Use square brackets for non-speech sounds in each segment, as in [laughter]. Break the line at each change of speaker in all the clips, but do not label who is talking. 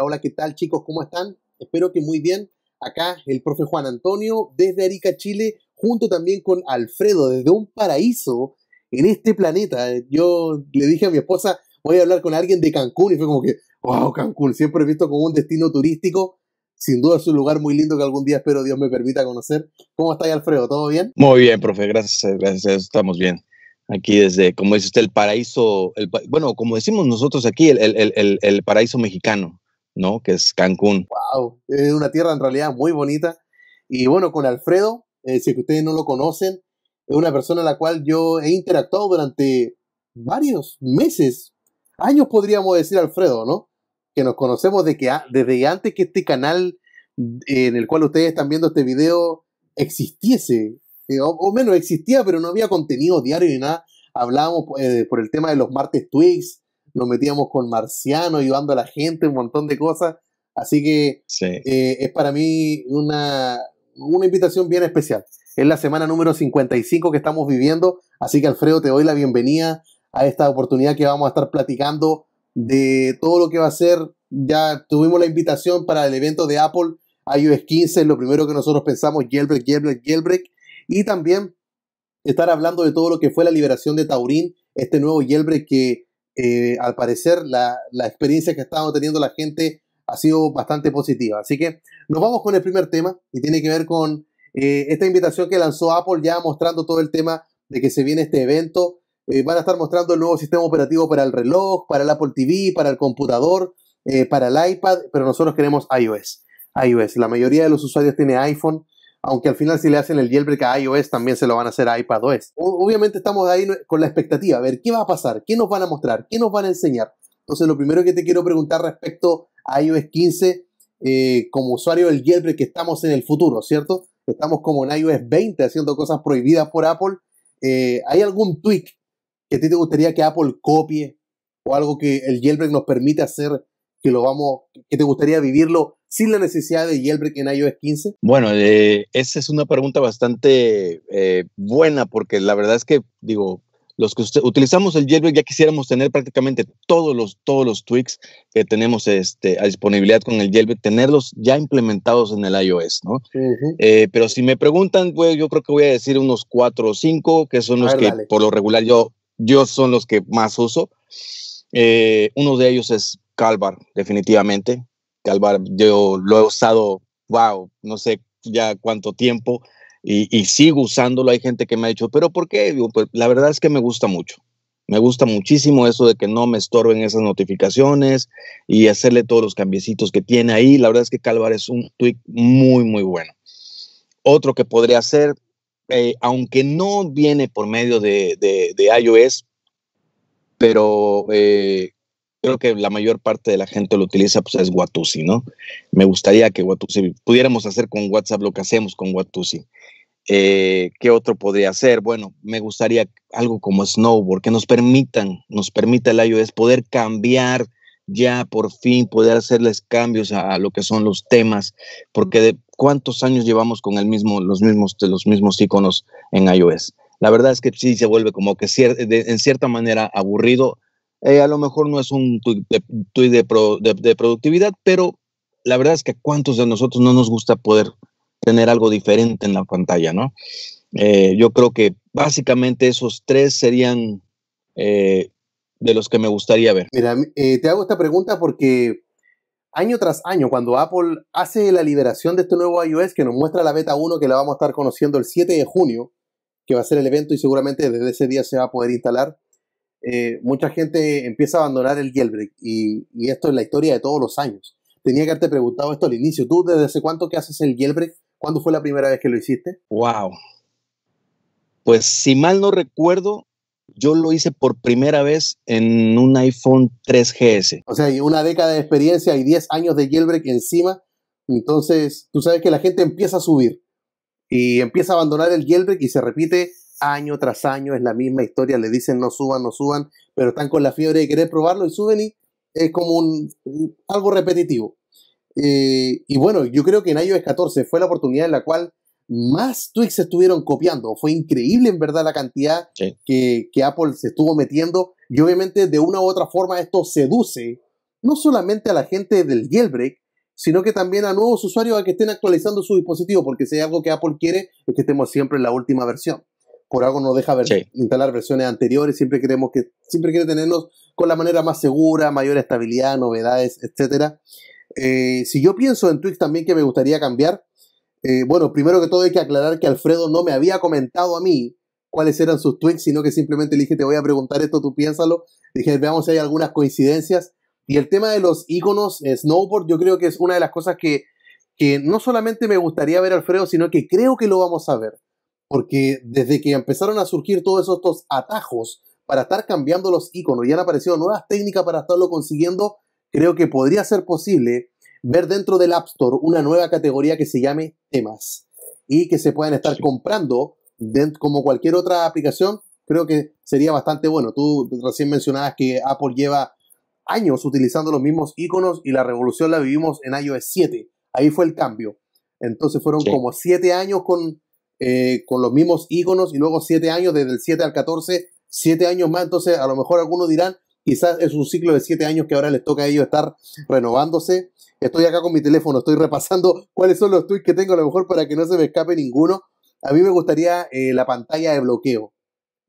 Hola, ¿qué tal chicos? ¿Cómo están? Espero que muy bien. Acá el profe Juan Antonio desde Arica, Chile, junto también con Alfredo desde un paraíso en este planeta. Yo le dije a mi esposa, voy a hablar con alguien de Cancún y fue como que, wow, Cancún, siempre he visto como un destino turístico. Sin duda es un lugar muy lindo que algún día espero Dios me permita conocer. ¿Cómo está ahí, Alfredo? ¿Todo bien?
Muy bien, profe, gracias, gracias, estamos bien aquí desde, como dice usted, el paraíso, bueno, como decimos nosotros aquí, el, el, el, paraíso mexicano. ¿no? Que es Cancún.
¡Wow! Es una tierra en realidad muy bonita. Y bueno, con Alfredo, eh, si ustedes no lo conocen, es una persona a la cual yo he interactuado durante varios meses, años podríamos decir, Alfredo, ¿no? Que nos conocemos de que, desde antes que este canal en el cual ustedes están viendo este video existiese, eh, o, menos existía, pero no había contenido diario ni nada. Hablábamos eh, por el tema de los martes Twigs, nos metíamos con Marciano ayudando a la gente, un montón de cosas. Así que eh, es para mí una, invitación bien especial. Es la semana número 55 que estamos viviendo, así que Alfredo te doy la bienvenida a esta oportunidad que vamos a estar platicando de todo lo que va a ser. Ya tuvimos la invitación para el evento de Apple iOS 15, lo primero que nosotros pensamos, jailbreak, jailbreak, jailbreak. Y también estar hablando de todo lo que fue la liberación de Taurín, este nuevo jailbreak que eh, al parecer la, experiencia que ha teniendo la gente ha sido bastante positiva. Así que nos vamos con el primer tema y tiene que ver con eh, esta invitación que lanzó Apple ya mostrando todo el tema de que se viene este evento. Eh, van a estar mostrando el nuevo sistema operativo para el reloj, para el Apple TV, para el computador, para el iPad, pero nosotros queremos iOS. iOS. La mayoría de los usuarios tiene iPhone, aunque al final si le hacen el jailbreak a iOS también se lo van a hacer a iPadOS. Obviamente estamos ahí con la expectativa, a ver qué va a pasar, qué nos van a mostrar, qué nos van a enseñar. Entonces lo primero que te quiero preguntar respecto a iOS 15 eh, como usuario del jailbreak que estamos en el futuro, ¿cierto? Estamos como en iOS 20 haciendo cosas prohibidas por Apple. Eh, ¿Hay algún tweak que a ti te gustaría que Apple copie o algo que el jailbreak nos permite hacer que lo vamos, te gustaría vivirlo sin la necesidad de jailbreak en iOS 15?
Bueno, eh, esa es una pregunta bastante eh, buena porque la verdad es que, digo, los que utilizamos el jailbreak ya quisiéramos tener prácticamente todos los, todos tweaks que tenemos este, a disponibilidad con el jailbreak, tenerlos ya implementados en el iOS, ¿no? Eh, pero si me preguntan, yo creo que voy a decir unos cuatro o cinco, que son los que por lo regular yo, yo son los que más uso. uno de ellos es Calvar, definitivamente. Calvar, yo lo he usado, wow, no sé ya cuánto tiempo y, sigo usándolo. Hay gente que me ha dicho, pero ¿por qué? Pues, la verdad es que me gusta mucho. Me gusta muchísimo eso de que no me estorben esas notificaciones y hacerle todos los cambiecitos que tiene ahí. La verdad es que Calvar es un tweak muy, muy bueno. Otro que podría hacer, eh, aunque no viene por medio de, iOS, pero eh, creo que la mayor parte de la gente lo utiliza, pues es Watusi, ¿no? Me gustaría que Watusi, pudiéramos hacer con WhatsApp lo que hacemos con Watusi. Eh, ¿Qué otro podría hacer? Bueno, me gustaría algo como Snowboard, que nos permitan, nos permita el iOS poder cambiar ya por fin, poder hacerles cambios a, lo que son los temas, porque de cuántos años llevamos con el mismo, los, mismos, los mismos iconos en iOS. La verdad es que sí se vuelve como que en cierta manera aburrido eh, a lo mejor no es un tuit de, de, productividad, pero la verdad es que a cuántos de nosotros no nos gusta poder tener algo diferente en la pantalla, ¿no? Eh, yo creo que básicamente esos tres serían
eh, de los que me gustaría ver. Mira, te hago esta pregunta porque año tras año, cuando Apple hace la liberación de este nuevo iOS que nos muestra la beta 1 que la vamos a estar conociendo el 7 de junio, que va a ser el evento y seguramente desde ese día se va a poder instalar, eh, mucha gente empieza a abandonar el jailbreak y, esto es la historia de todos los años. Tenía que haberte preguntado esto al inicio. ¿Tú desde hace cuánto que haces el jailbreak? ¿Cuándo fue la primera vez que lo hiciste? Wow. Pues si mal no recuerdo, yo lo hice por
primera vez en un iPhone 3GS.
O sea, una década de experiencia y 10 años de jailbreak encima. Entonces, tú sabes que la gente empieza a subir y empieza a abandonar el jailbreak y se repite año tras año es la misma historia, le dicen no suban, no suban, pero están con la fiebre de querer probarlo y suben y es como un, algo repetitivo. Eh, y bueno, yo creo que en iOS 14 fue la oportunidad en la cual más tweaks estuvieron copiando. Fue increíble en verdad la cantidad que, que, Apple se estuvo metiendo y obviamente de una u otra forma esto seduce no solamente a la gente del jailbreak, sino que también a nuevos usuarios a que estén actualizando su dispositivo, porque si hay algo que Apple quiere es que estemos siempre en la última versión por algo no deja ver, instalar versiones anteriores, siempre queremos que, siempre quiere tenernos con la manera más segura, mayor estabilidad, novedades, etcétera. Eh, si yo pienso en Twix también que me gustaría cambiar, eh, bueno, primero que todo hay que aclarar que Alfredo no me había comentado a mí cuáles eran sus tweets, sino que simplemente le dije, te voy a preguntar esto, tú piénsalo. Dije, veamos si hay algunas coincidencias. Y el tema de los iconos eh, snowboard, yo creo que es una de las cosas que, que no solamente me gustaría ver Alfredo, sino que creo que lo vamos a ver. Porque desde que empezaron a surgir todos esos estos atajos para estar cambiando los iconos y han aparecido nuevas técnicas para estarlo consiguiendo, creo que podría ser posible ver dentro del App Store una nueva categoría que se llame temas y que se puedan estar comprando como cualquier otra aplicación. Creo que sería bastante bueno. Tú recién mencionabas que Apple lleva años utilizando los mismos iconos y la revolución la vivimos en iOS 7. Ahí fue el cambio. Entonces fueron como siete años con, eh, con los mismos iconos y luego siete años, desde el 7 al 14, siete años más. Entonces, a lo mejor algunos dirán, quizás es un ciclo de siete años que ahora les toca a ellos estar renovándose. Estoy acá con mi teléfono, estoy repasando [laughs] cuáles son los tweets que tengo, a lo mejor para que no se me escape ninguno. A mí me gustaría eh, la pantalla de bloqueo,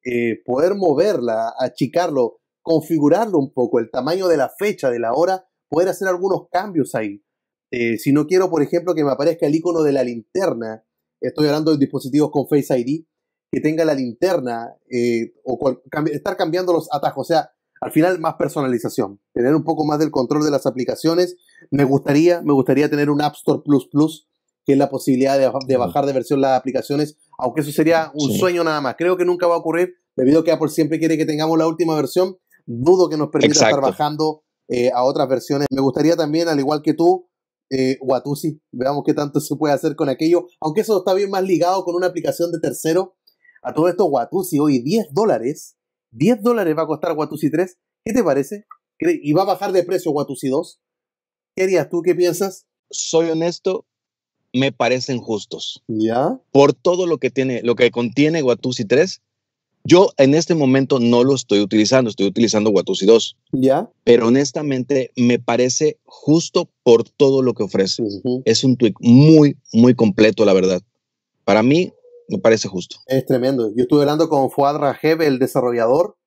eh, poder moverla, achicarlo, configurarlo un poco, el tamaño de la fecha, de la hora, poder hacer algunos cambios ahí. si no quiero, por ejemplo, que me aparezca el icono de la linterna, Estoy hablando de dispositivos con Face ID que tenga la linterna eh, o estar cambiando los atajos. O sea, al final más personalización, tener un poco más del control de las aplicaciones. Me gustaría, me gustaría tener un App Store Plus Plus, que es la posibilidad de, bajar de versión las aplicaciones, aunque eso sería un sueño nada más. Creo que nunca va a ocurrir, debido a que Apple siempre quiere que tengamos la última versión. Dudo que nos permita estar bajando eh, a otras versiones. Me gustaría también, al igual que tú, eh, Watusi. Veamos qué tanto se puede hacer con aquello. Aunque eso está bien más ligado con una aplicación de tercero. A todo esto, Watusi hoy 10 dólares. 10 dólares va a costar Watusi 3. ¿Qué te parece? ¿Y va a bajar de precio Watusi 2? ¿Qué harías tú? ¿Qué piensas? Soy honesto,
me parecen justos. ¿Ya? Por todo lo que tiene, lo que contiene Watusi 3, yo en este momento no lo estoy utilizando, estoy utilizando Watusi 2. Ya. Pero honestamente me parece justo por todo lo que ofrece. Es un tweet muy, muy completo, la verdad. Para mí
me parece justo. Es tremendo. Yo estuve hablando con Fuad Rajeb, el desarrollador,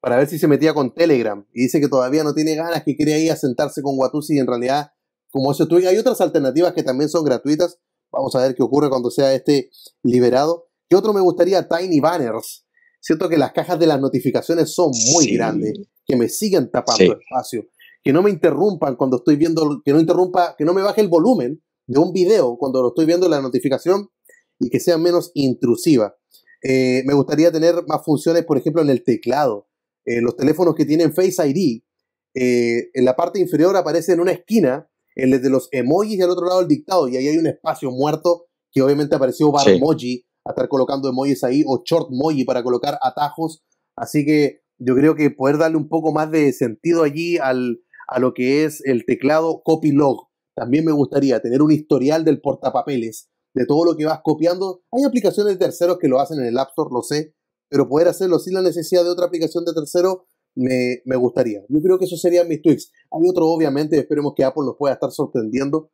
para ver si se metía con Telegram. Y dice que todavía no tiene ganas, que quiere ir a sentarse con Watusi y en realidad, como ese tweet, hay otras alternativas que también son gratuitas. Vamos a ver qué ocurre cuando sea este liberado. ¿Qué otro me gustaría? Tiny Banners siento que las cajas de las notificaciones son muy grandes, que me siguen tapando el espacio, que no me interrumpan cuando estoy viendo, que no interrumpa, que no me baje el volumen de un video cuando lo estoy viendo la notificación y que sea menos intrusiva. Eh, me gustaría tener más funciones, por ejemplo, en el teclado. En eh, los teléfonos que tienen Face ID, eh, en la parte inferior aparece en una esquina el de los emojis y al otro lado el dictado, y ahí hay un espacio muerto que obviamente apareció para emoji a estar colocando emojis ahí o short moji para colocar atajos. Así que yo creo que poder darle un poco más de sentido allí a lo que es el teclado copy log También me gustaría tener un historial del portapapeles, de todo lo que vas copiando. Hay aplicaciones de terceros que lo hacen en el App Store, lo sé, pero poder hacerlo sin la necesidad de otra aplicación de tercero me, gustaría. Yo creo que esos serían mis tweaks. Hay otros, obviamente, esperemos que Apple nos pueda estar sorprendiendo,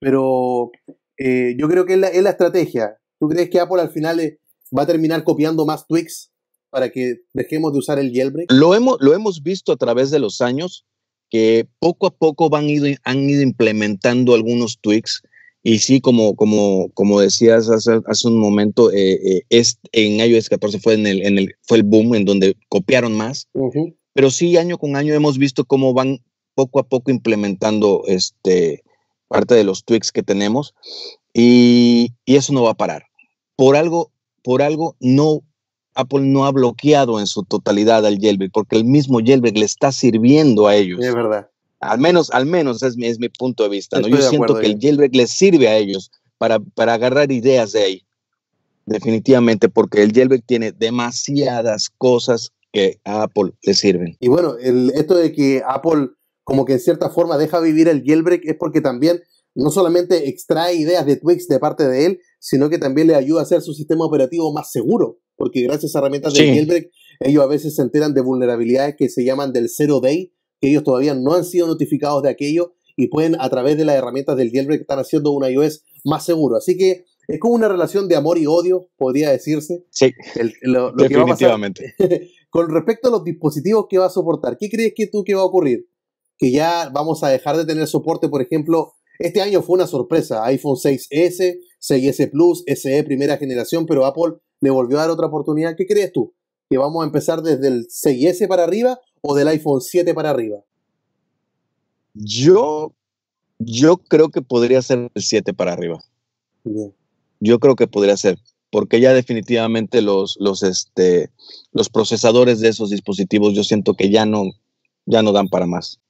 pero eh, yo creo que es la, es la estrategia. ¿Tú crees que Apple al final eh, va a terminar copiando más tweaks para que dejemos de usar el jailbreak? Lo hemos, lo hemos visto a través de los años que poco a poco van ido, han ido
implementando algunos tweaks. Y sí, como, como, como decías hace, hace un momento, eh, eh, es, en iOS 14 fue, en el, en el, fue el boom en donde copiaron más. Pero sí, año con año hemos visto cómo van poco a poco implementando este, parte de los tweaks que tenemos. Y, y eso no va a parar por algo, por algo no Apple no ha bloqueado en su totalidad al jailbreak, porque el mismo jailbreak le está sirviendo a ellos. Es verdad. Al menos, al menos es mi, punto de vista. Yo siento que el jailbreak les sirve a ellos para, para agarrar ideas de ahí. Definitivamente, porque el jailbreak tiene demasiadas cosas que a Apple le sirven.
Y bueno, el, esto de que Apple como que en cierta forma deja vivir el jailbreak es porque también no solamente extrae ideas de Twix de parte de él, sino que también le ayuda a hacer su sistema operativo más seguro, porque gracias a herramientas de Jailbreak, ellos a veces se enteran de vulnerabilidades que se llaman del zero day, que ellos todavía no han sido notificados de aquello y pueden a través de las herramientas del jailbreak estar haciendo un iOS más seguro. Así que es como una relación de amor y odio, podría decirse. Sí, [laughs] con respecto a los dispositivos que va a soportar, ¿qué crees que tú que va a ocurrir? Que ya vamos a dejar de tener soporte, por ejemplo, este año fue una sorpresa, iPhone 6S, 6S Plus, SE primera generación, pero Apple le volvió a dar otra oportunidad. ¿Qué crees tú? ¿Que vamos a empezar desde el 6S para arriba o del iPhone 7 para arriba? Yo, yo
creo que podría ser el 7 para arriba. Yo creo que podría ser, porque ya definitivamente los, los, este, los procesadores de esos dispositivos yo siento que ya no, ya no dan para más,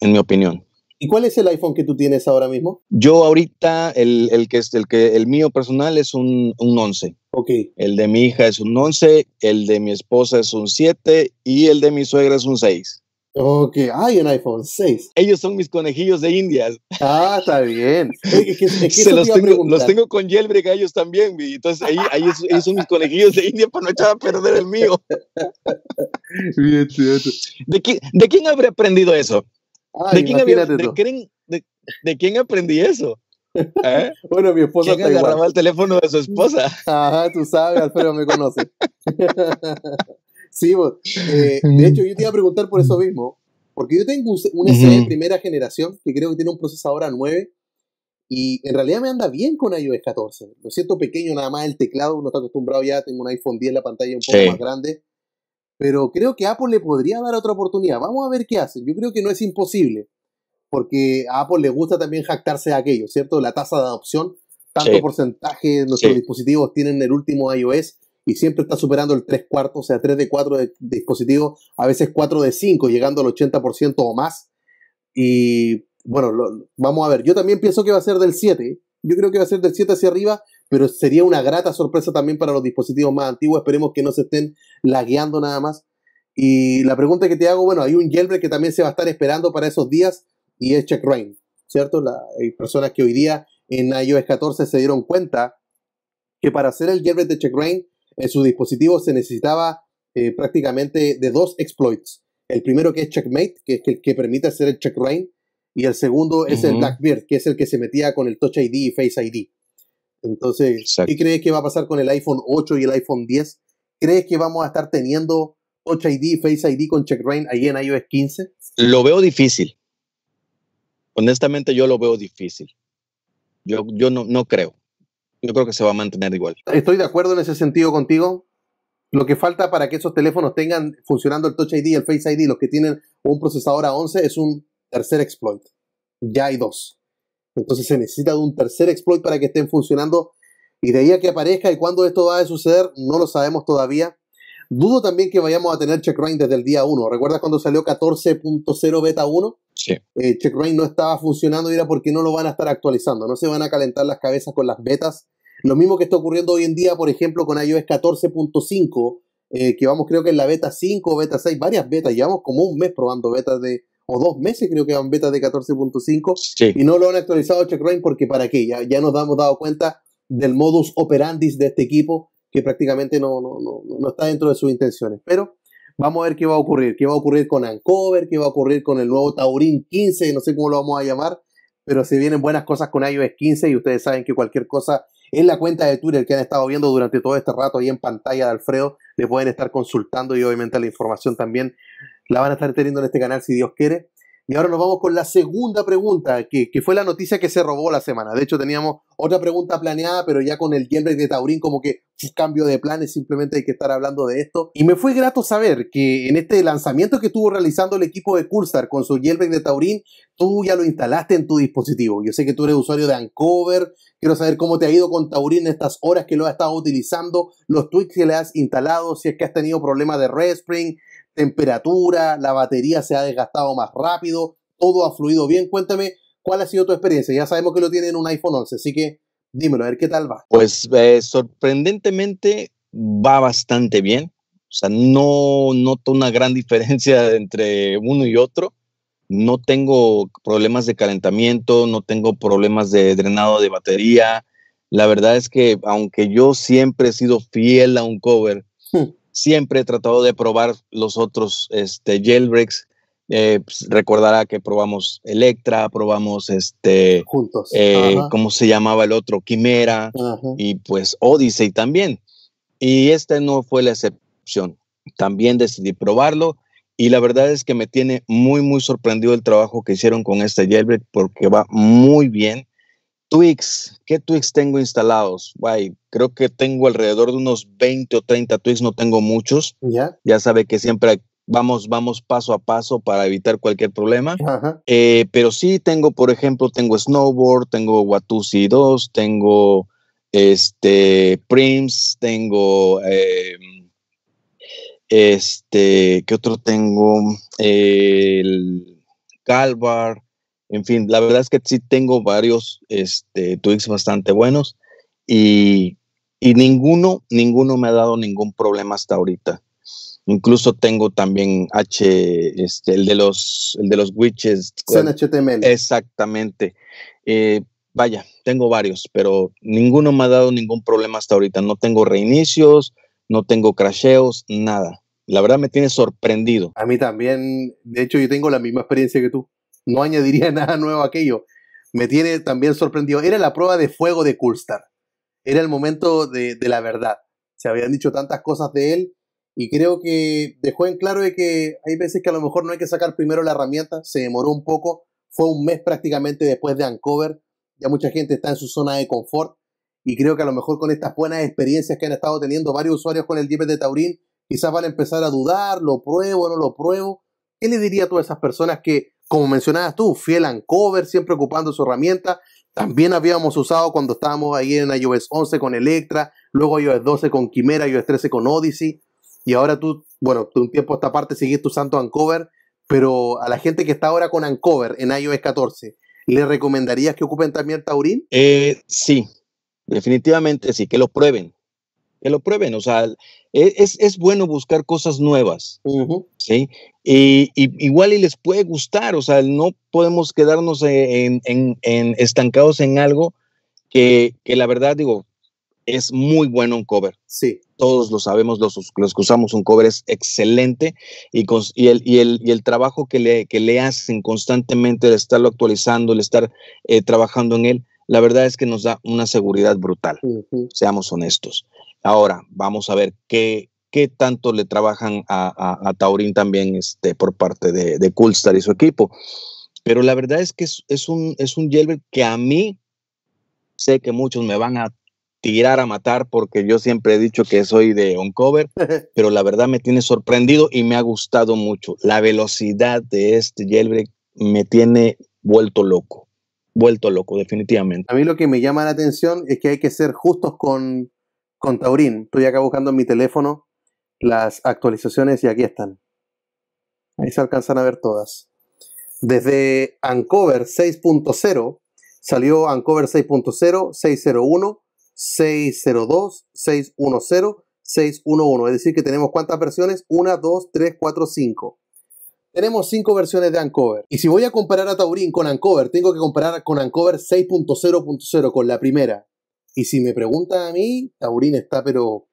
en mi opinión.
¿Y cuál es el iPhone que tú tienes ahora mismo?
Yo ahorita, el, el que es el que el mío personal es un, un 11. Ok. El de mi hija es un 11, el de mi esposa es un 7 y el de mi suegra es un 6. Ok, hay un iPhone 6. Ellos son mis conejillos de indias.
Ah, está bien.
[laughs] los, tengo, con yelbre a ellos también, entonces ahí, ahí, son mis conejillos de India para no echar a perder el mío. [laughs] bien, ¿De, quién, ¿De quién habré aprendido eso? Ah, ¿De,
quién aprendí eso? [laughs] ¿Eh? Bueno, mi esposa ¿Quién agarraba el teléfono de su esposa? Ajá, tú sabes, Alfredo me conoce. [laughs] sí, vos. Eh, de hecho, yo te iba a preguntar por eso mismo. Porque yo tengo un, un de primera generación que creo que tiene un procesador A9 y en realidad me anda bien con iOS 14. Lo siento pequeño, nada más el teclado, no está acostumbrado ya, tengo un iPhone 10, la pantalla un poco más grande. Pero creo que Apple le podría dar otra oportunidad. Vamos a ver qué hace. Yo creo que no es imposible, porque a Apple le gusta también jactarse de aquello, ¿cierto? La tasa de adopción, tanto porcentaje de nuestros dispositivos tienen el último iOS y siempre está superando el 3 cuartos, o sea, 3 de 4 de, dispositivos, a veces 4 de 5, llegando al 80% o más. Y bueno, vamos a ver. Yo también pienso que va a ser del 7. Yo creo que va a ser del 7 hacia arriba pero sería una grata sorpresa también para los dispositivos más antiguos. Esperemos que no se estén lagueando nada más. Y la pregunta que te hago, bueno, hay un jailbreak que también se va a estar esperando para esos días y es CheckRain, ¿cierto? La, hay eh, personas que hoy día en iOS 14 se dieron cuenta que para hacer el jailbreak de CheckRain en su dispositivo se necesitaba eh, prácticamente de dos exploits. El primero que es Checkmate, que es el que permite hacer el CheckRain, y el segundo es el Blackbeard, que es el que se metía con el Touch ID y Face ID. Entonces, ¿qué crees que va a pasar con el iPhone 8 y el iPhone 10? ¿Crees que vamos a estar teniendo Touch ID, Face ID con Rain ahí en iOS 15?
Lo veo difícil. Honestamente, yo lo veo difícil. Yo, yo no, no creo. Yo creo que se va a mantener igual.
Estoy de acuerdo en ese sentido contigo. Lo que falta para que esos teléfonos tengan funcionando el Touch ID y el Face ID, los que tienen un procesador a 11, es un tercer exploit. Ya hay dos. Entonces se necesita de un tercer exploit para que estén funcionando y de ahí a que aparezca y cuándo esto va a suceder no lo sabemos todavía. Dudo también que vayamos a tener checkrun desde el día 1. ¿Recuerdas cuando salió 14.0 beta 1? Sí. Eh, no estaba funcionando y era porque no lo van a estar actualizando. No se van a calentar las cabezas con las betas. Lo mismo que está ocurriendo hoy en día, por ejemplo, con iOS 14.5, eh, que vamos creo que en la beta 5 beta 6, varias betas. Llevamos como un mes probando betas de, o dos meses creo que van beta de 14.5 y no lo han actualizado checkrain porque para qué, ya, nos hemos dado cuenta del modus operandis de este equipo que prácticamente no, no, está dentro de sus intenciones. Pero vamos a ver qué va a ocurrir, qué va a ocurrir con Ancover, qué va a ocurrir con el nuevo Taurín 15, no sé cómo lo vamos a llamar, pero si vienen buenas cosas con iOS 15 y ustedes saben que cualquier cosa en la cuenta de Twitter que han estado viendo durante todo este rato ahí en pantalla de Alfredo, le pueden estar consultando y obviamente la información también la van a estar teniendo en este canal si Dios quiere. Y ahora nos vamos con la segunda pregunta, que, fue la noticia que se robó la semana. De hecho, teníamos otra pregunta planeada, pero ya con el jailbreak de Taurín, como que cambio de planes, simplemente hay que estar hablando de esto. Y me fue grato saber que en este lanzamiento que estuvo realizando el equipo de Cursar con su jailbreak de Taurín, tú ya lo instalaste en tu dispositivo. Yo sé que tú eres usuario de Ancover. Quiero saber cómo te ha ido con Taurín en estas horas que lo has estado utilizando, los tweaks que le has instalado, si es que has tenido problemas de Respring, temperatura, la batería se ha desgastado más rápido, todo ha fluido bien. Cuéntame, ¿cuál ha sido tu experiencia? Ya sabemos que lo tiene en un iPhone 11, así que dímelo, a ver qué tal va.
Pues eh, sorprendentemente va bastante bien. O sea, no noto una gran diferencia [laughs] entre uno y otro. No tengo problemas de calentamiento, no tengo problemas de drenado de batería. La verdad es que aunque yo siempre he sido fiel a un cover, hmm siempre he tratado de probar los otros este, jailbreaks. Eh, pues, recordará que probamos Electra, probamos este.
Juntos. Eh,
¿Cómo se llamaba el otro? Quimera y pues Odyssey también. Y este no fue la excepción. También decidí probarlo y la verdad es que me tiene muy, muy sorprendido el trabajo que hicieron con este jailbreak porque va muy bien. Twix, ¿qué Twix tengo instalados? Guay, creo que tengo alrededor de unos 20 o 30 Twix, no tengo muchos. Ya, ya sabe que siempre vamos, vamos paso a paso para evitar cualquier problema. Eh, pero sí tengo, por ejemplo, tengo Snowboard, tengo Watusi 2, tengo este Prims, tengo em, este, ¿qué otro tengo? el Calvar, en fin, la verdad es que sí tengo varios este, bastante buenos y, y ninguno, ninguno me ha dado ningún problema hasta ahorita. Incluso tengo también H, este, el de los, el de los widgets. Son HTML. Exactamente. Eh, vaya, tengo varios, pero ninguno me ha dado ningún problema hasta ahorita. No tengo reinicios, no tengo crasheos, nada. La verdad me tiene
sorprendido. A mí también, de hecho yo tengo la misma experiencia que tú no añadiría [laughs] nada nuevo a aquello. Me tiene también sorprendido. Era la prueba de fuego de Coolstar. Era el momento de, la verdad. Se habían dicho tantas cosas de él y creo que dejó en claro de que hay veces que a lo mejor no hay que sacar primero la herramienta. Se demoró un poco. Fue un mes prácticamente después de Ancover. Ya mucha gente está en su zona de confort. Y creo que a lo mejor con estas buenas experiencias que han estado teniendo varios usuarios con el Jeep de Taurín, quizás van a empezar a dudar, lo pruebo, o no lo pruebo. ¿Qué le diría a todas esas personas que como mencionabas tú, Fiel Ancover siempre ocupando su herramienta. También habíamos usado cuando estábamos ahí en iOS 11 con Electra, luego iOS 12 con Quimera, iOS 13 con Odyssey. Y ahora tú, bueno, tú un tiempo a esta parte seguiste usando Ancover, pero a la gente que está ahora con Ancover en iOS 14, ¿le recomendarías que ocupen también Taurín?
Eh, sí, definitivamente sí, que lo prueben que lo prueben. O sea, e-, es, es bueno buscar cosas nuevas, ¿sí? Y, igual y les puede gustar, o sea, no podemos quedarnos e-, en, en, estancados en algo que, que, la verdad, digo, es muy bueno un cover. Sí. Todos lo sabemos, los, los que usamos un cover es excelente y, con, y, el, y, el, y, el, trabajo que le, que le hacen constantemente, el estarlo actualizando, el estar eh, trabajando en él, la verdad es que nos da una seguridad brutal, seamos honestos. Ahora, vamos a ver qué, qué tanto le trabajan a, a, Taurín también este, por parte de, Coolstar y su equipo. Pero la verdad es que es, un, es un que a mí sé que muchos me van a tirar a matar porque yo siempre he dicho que soy de on [laughs] pero la verdad me tiene sorprendido y me ha gustado mucho. La velocidad de este Jailbreak me tiene vuelto loco, vuelto loco definitivamente.
A mí lo que me llama la atención es que hay que ser justos con, con Taurín. Estoy acá buscando en mi teléfono las actualizaciones y aquí están. Ahí se alcanzan a ver todas. Desde Ancover 6.0 salió Ancover 6.0, 601, 602, 610, 611. Es decir, que tenemos cuántas versiones? 1, 2, 3, 4, 5. Tenemos 5 versiones de Ancover. Y si voy a comparar a Taurín con Ancover, tengo que comparar con Ancover 6.0.0, con la primera. Y si me preguntan a mí, Taurín está, pero.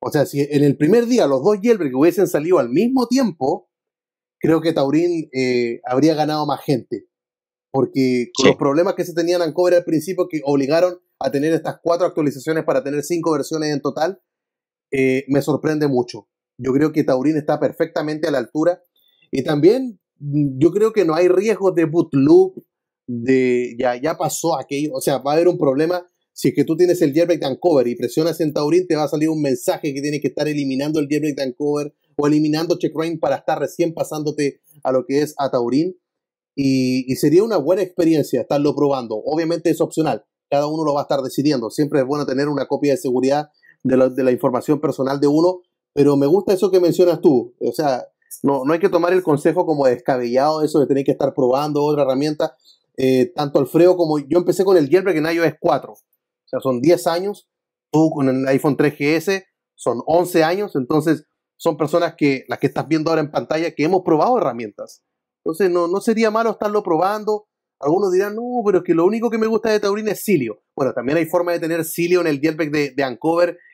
O sea, si en el primer día los dos Yelber que hubiesen salido al mismo tiempo, creo que Taurín eh, habría ganado más gente. Porque los problemas que se tenían en Cover al principio, que obligaron a tener estas cuatro actualizaciones para tener cinco versiones en total, eh, me sorprende mucho. Yo creo que Taurín está perfectamente a la altura. Y también mm, yo creo que no hay riesgo de bootloop de ya, ya pasó aquello, o sea, va a haber un problema. Si es que tú tienes el jailbreak dancover cover y presionas en Taurin, te va a salir un mensaje que tienes que estar eliminando el jailbreak dancover cover o eliminando checkrain para estar recién pasándote a lo que es a Taurin. Y, sería una buena experiencia estarlo probando. Obviamente es opcional, cada uno lo va a estar decidiendo. Siempre es bueno tener una copia de seguridad de la, información personal de uno, pero me gusta eso que mencionas tú. O sea, no, no hay que tomar el consejo como descabellado, eso de tener que estar probando otra herramienta. Eh, tanto Alfredo como yo empecé con el jailbreak en iOS 4. O sea, son 10 años. Tú con el iPhone 3GS son 11 años. Entonces, son personas que las que estás viendo ahora en pantalla que hemos probado herramientas. Entonces, no, no sería malo estarlo probando. Algunos dirán, no, pero es que lo único que me gusta de Taurina es Silio. Bueno, también hay forma de tener Silio en el jailbreak de, de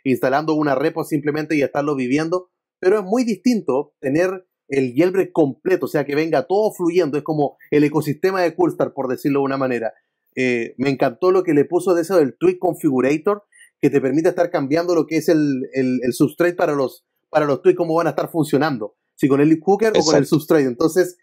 instalando una repo simplemente y estarlo viviendo. Pero es muy distinto tener el Yelbre completo, o sea, que venga todo fluyendo, es como el ecosistema de Coolstar, por decirlo de una manera. Eh, me encantó lo que le puso de eso del Tweet Configurator, que te permite estar cambiando lo que es el, el, substrate para los, para los tweets, cómo van a estar funcionando, si con el hooker o con el substrate. Entonces,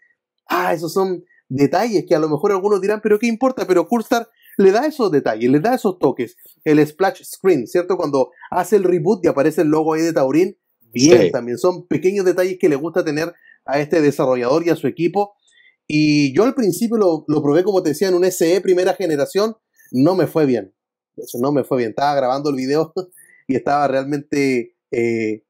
ah, esos son detalles que a lo mejor algunos dirán, pero ¿qué importa? Pero Coolstar le da esos detalles, le da esos toques. El splash screen, ¿cierto? Cuando hace el reboot y aparece el logo ahí de Taurín, bien también. Son pequeños detalles que le gusta tener a este desarrollador y a su equipo. Y yo al principio lo, probé, como te decía, en un SE primera generación. No me fue bien. Eso no me fue bien. Estaba grabando el video [laughs] y estaba realmente eh,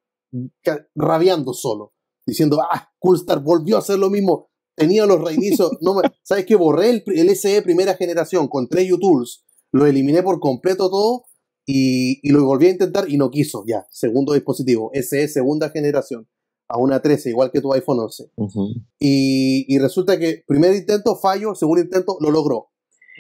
rabiando solo. Diciendo, ah, Coolstar volvió a hacer lo mismo. Tenía los reinicios. No [laughs] ¿Sabes qué? Borré el, el SE primera generación con tres U-Tools. Lo eliminé por completo todo y, lo volví a intentar y no quiso ya. Segundo dispositivo, es segunda generación, a una 13, igual que tu iPhone 11. y, resulta que primer intento fallo, segundo intento lo logró.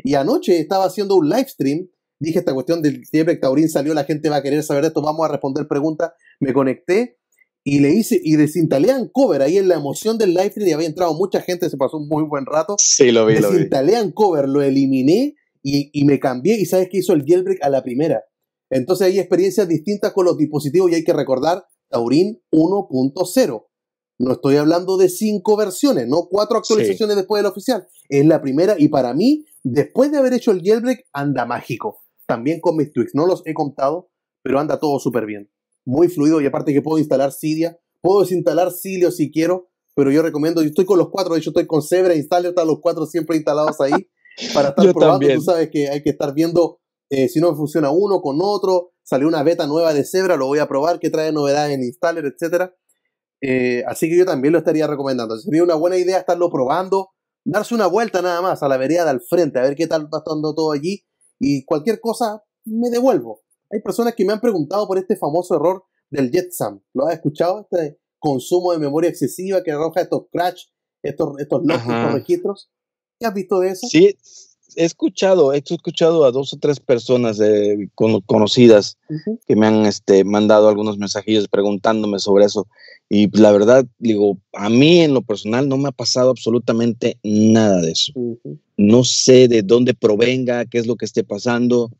Y anoche estaba haciendo un live stream. Dije esta cuestión del que taurín salió, la gente va a querer saber esto, vamos a responder preguntas. Me conecté y le hice y desintalean cover ahí en la emoción del live stream había entrado mucha gente, se pasó un muy buen rato. Sí, lo vi, lo vi. cover. lo eliminé y, y me cambié y sabes qué hizo el jailbreak a la primera entonces hay experiencias distintas con los dispositivos y hay que recordar Taurin 1.0. No estoy hablando de cinco versiones, no cuatro actualizaciones después del oficial. Es la primera y para mí, después de haber hecho el jailbreak, anda mágico. También con mis tweaks, no los he contado, pero anda todo súper bien. Muy fluido y aparte que puedo instalar Cydia, puedo desinstalar Cilio si quiero, pero yo recomiendo, yo estoy con los cuatro, de hecho estoy con Zebra, instale están los cuatro siempre instalados ahí. Para [laughs] estar probando, tú sabes que hay que estar viendo eh, si no funciona uno con otro, salió una beta nueva de Zebra, lo voy a probar, que trae novedades en Installer, etc. Eh, así que yo también lo estaría recomendando. Sería una buena idea estarlo probando, darse una vuelta nada más a la vereda al frente, a ver qué tal va todo allí. Y cualquier cosa, me devuelvo. Hay personas que me han preguntado por este famoso error del JetSam. ¿Lo has escuchado? Este consumo de memoria excesiva que arroja estos crash, estos, estos logs, estos registros. ¿Qué has visto de eso?
Sí, he escuchado, he escuchado a dos o tres personas conocidas que me han este, mandado algunos mensajillos preguntándome sobre eso. Y la verdad, digo, a mí en lo personal no me ha pasado absolutamente nada de eso. No sé de dónde provenga, qué es lo que esté pasando,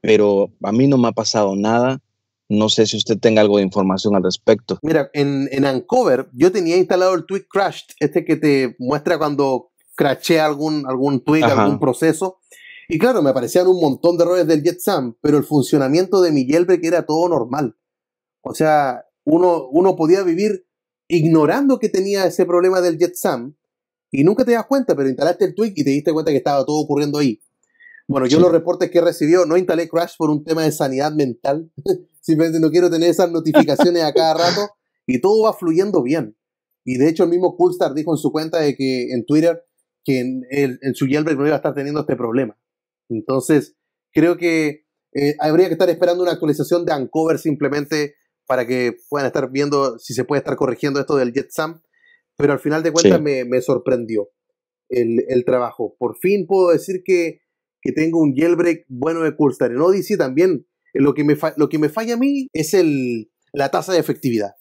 pero a mí no
me ha pasado nada. No sé si usted tenga algo de información al respecto. Mira, en, en yo tenía instalado el Tweet Crashed, este que te muestra cuando craché algún, algún tweet, algún proceso. Y claro, me aparecían un montón de errores del JetSam, pero el funcionamiento de mi Jailbreak era todo normal. O sea, uno, uno podía vivir ignorando que tenía ese problema del JetSam y nunca te das cuenta, pero instalaste el tweet y te diste cuenta que estaba todo ocurriendo ahí. Bueno, yo los reportes que recibió, no instalé Crash por un tema de sanidad mental. [laughs] Simplemente no quiero tener esas notificaciones a cada rato y todo va fluyendo bien. Y de hecho, el mismo Coolstar dijo en su cuenta de que en Twitter que en, su jailbreak no iba a estar teniendo este problema. Entonces, creo que eh, habría que estar esperando una actualización de Uncover simplemente para que puedan estar viendo si se puede estar corrigiendo esto del JetSam. Pero al final de cuentas me, sorprendió el, trabajo. Por fin puedo decir que, tengo un jailbreak bueno de Coolstar. En Odyssey también eh, lo que me, lo que me falla a mí es el, la tasa de efectividad.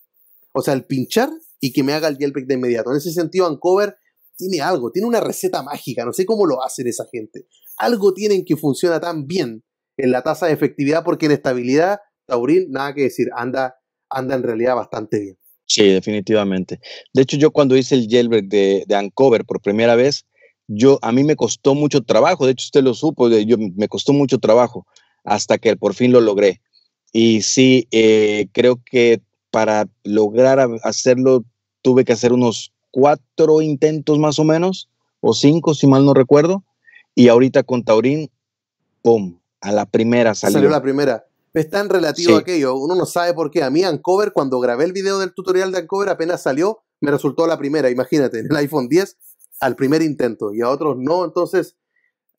O sea, el pinchar y que me haga el jailbreak de inmediato. En ese sentido, Uncover tiene algo, tiene una receta mágica, no sé cómo lo hacen esa gente. Algo tienen que funciona tan bien en la tasa de efectividad porque en estabilidad, Taurín, nada que decir, anda, anda en realidad bastante bien.
Sí, definitivamente. De hecho, yo cuando hice el jailbreak de, de por primera vez, yo, a mí me costó mucho trabajo, de hecho usted lo supo, yo, me costó mucho trabajo hasta que por fin lo logré. Y sí, eh, creo que para lograr hacerlo tuve que hacer unos cuatro intentos más o menos, o cinco, si mal no recuerdo. Y ahorita con Taurín, ¡pum! A la primera salió. Salió la
primera. Es tan relativo aquello, uno no sabe por qué. A mí Ancover, cuando grabé el video del tutorial de Ancover, apenas salió, me resultó la primera, imagínate, el iPhone 10 al primer intento y a otros no, entonces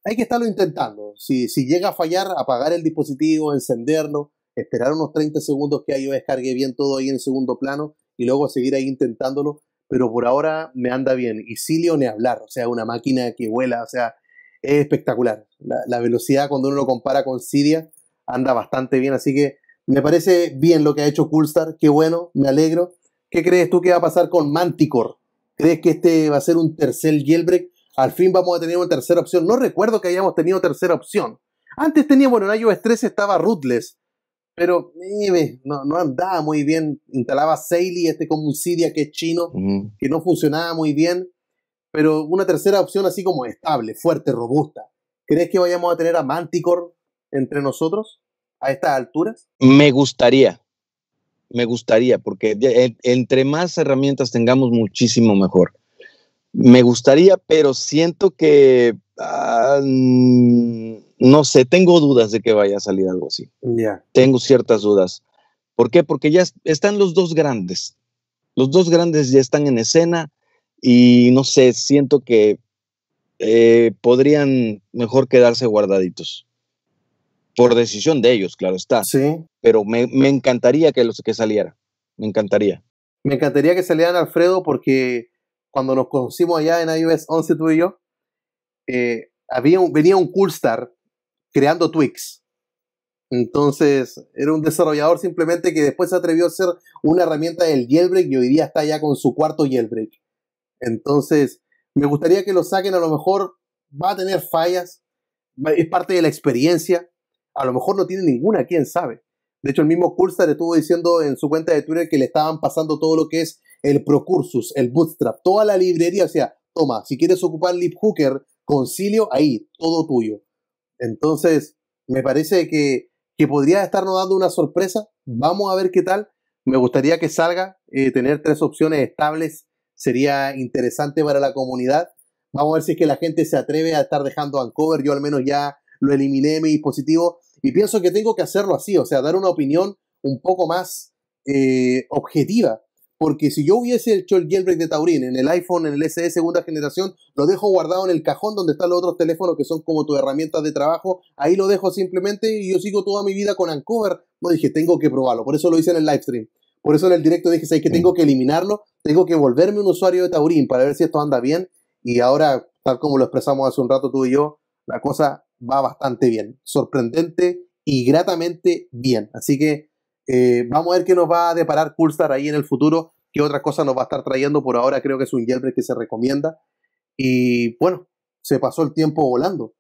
hay que estarlo intentando. Si, si llega a fallar, apagar el dispositivo, encenderlo, esperar unos 30 segundos que yo descargue bien todo ahí en segundo plano y luego seguir ahí intentándolo pero por ahora me anda bien. Y Silio ni hablar, o sea, una máquina que vuela, o sea, es espectacular. La, velocidad cuando uno lo compara con Siria, anda bastante bien, así que me parece bien lo que ha hecho Coolstar, qué bueno, me alegro. ¿Qué crees tú que va a pasar con Manticore? ¿Crees que este va a ser un tercer jailbreak? Al fin vamos a tener una tercera opción. No recuerdo que hayamos tenido tercera opción. Antes tenía bueno, en iOS 13 estaba Ruthless pero no, andaba muy bien. Instalaba Seili, este como un Cydia que es chino, que no funcionaba muy bien. Pero una tercera opción así como estable, fuerte, robusta. ¿Crees que vayamos a tener a Manticore entre nosotros a estas alturas?
Me gustaría. Me gustaría, porque entre más herramientas tengamos, muchísimo mejor. Me gustaría, pero siento que ah, mm, no sé, tengo dudas de que vaya a salir algo así. Ya. Tengo ciertas dudas. ¿Por qué? Porque ya están los dos grandes. Los dos grandes ya están en escena y no sé, siento que eh, podrían mejor quedarse guardaditos. Por decisión de ellos, claro está. Sí. Pero me, encantaría que, los, que saliera. Me encantaría.
Me encantaría que salieran Alfredo porque cuando nos conocimos allá en iOS 11 tú y yo, eh, había venía un Coolstar creando Twix. Entonces, era un desarrollador simplemente que después se atrevió a ser una herramienta del jailbreak y hoy día está ya con su cuarto jailbreak. Entonces, me gustaría que lo saquen, a lo mejor va a tener fallas, es parte de la experiencia, a lo mejor no tiene ninguna, quién sabe. De hecho, el mismo Cursor estuvo diciendo en su cuenta de Twitter que le estaban pasando todo lo que es el Procursus, el Bootstrap, toda la librería, o sea, toma, si quieres ocupar Hooker, concilio, ahí, todo tuyo. Entonces, me parece que, que podría estarnos dando una sorpresa. Vamos a ver qué tal. Me gustaría que salga. Eh, tener tres opciones estables sería interesante para la comunidad. Vamos a ver si es que la gente se atreve a estar dejando Ancover. Yo al menos ya lo eliminé de mi dispositivo y pienso que tengo que hacerlo así, o sea, dar una opinión un poco más eh, objetiva porque si yo hubiese hecho el jailbreak de Taurín en el iPhone, en el SE segunda generación, lo dejo guardado en el cajón donde están los otros teléfonos que son como tus herramientas de trabajo, ahí lo dejo simplemente y yo sigo toda mi vida con Ancover. No dije, tengo que probarlo, por eso lo hice en el live stream. Por eso en el directo dije, ¿sabes que tengo que eliminarlo? Tengo que volverme un usuario de Taurin para ver si esto anda bien. Y ahora, tal como lo expresamos hace un rato tú y yo, la cosa va bastante bien. Sorprendente y gratamente bien. Así que eh, vamos a ver qué nos va a deparar Pulsar ahí en el futuro, qué otras cosas nos va a estar trayendo. Por ahora creo que es un jailbreak que se recomienda. Y bueno, se pasó el tiempo volando.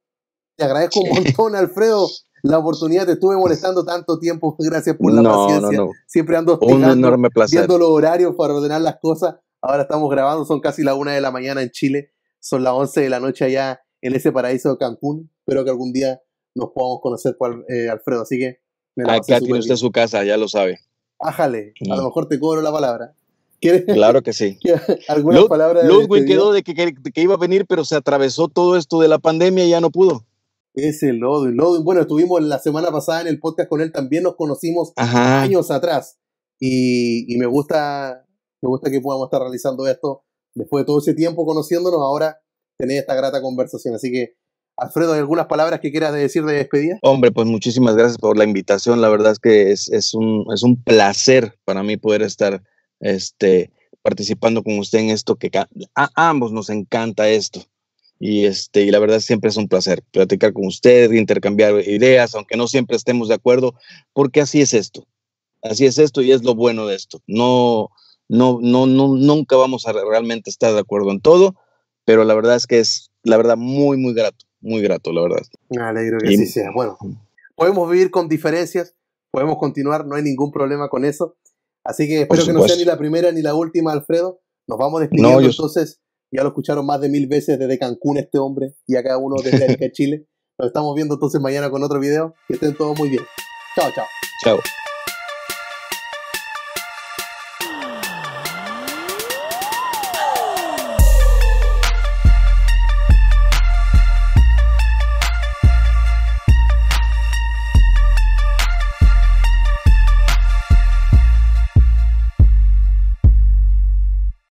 Te agradezco un montón, Alfredo, la oportunidad. Te estuve molestando tanto tiempo. Gracias por la paciencia. Siempre ando un enorme placer. viendo los horarios para ordenar las cosas. Ahora estamos grabando, son casi la una de la mañana en Chile, son las 11 de la noche allá en ese paraíso de Cancún. Espero que algún día nos podamos conocer, eh, Alfredo. Así que Acá tiene usted
su casa, ya lo sabe.
Ájale, a lo mm. mejor te cobro la palabra. ¿Quieres? Claro que sí. [laughs] Ludwig este quedó de que, iba a venir, pero se atravesó todo esto de la pandemia y ya no pudo. Ese Ludwig. Bueno, estuvimos la semana pasada en el podcast con él, también nos conocimos años atrás. Y, me, gusta, me gusta que podamos estar realizando esto después de todo ese tiempo conociéndonos, ahora tener esta grata conversación. Así que Alfredo, ¿hay algunas palabras que quieras decir de despedida?
Hombre, pues muchísimas gracias por la invitación. La verdad es que es, un, placer para mí poder estar este, participando con usted en esto que a ambos nos encanta esto. Y, este, y la verdad siempre es un placer platicar con usted, intercambiar ideas, aunque no siempre estemos de acuerdo, porque así es esto. Así es esto y es lo bueno de esto. no, no, no, nunca vamos a realmente estar de acuerdo en todo, pero la verdad es que es, la verdad, muy, muy grato muy grato, la verdad.
Me alegro que así sea. Bueno, podemos vivir con diferencias, podemos continuar, no hay ningún problema con eso. Así que espero que no sea ni la primera ni la última, Alfredo. Nos vamos despidiendo entonces. Ya lo escucharon más de mil veces desde Cancún este hombre y a cada uno desde [laughs] Arica, Chile. Nos estamos viendo entonces mañana con otro video. Que estén todos muy bien. Chao, chao.
Chao.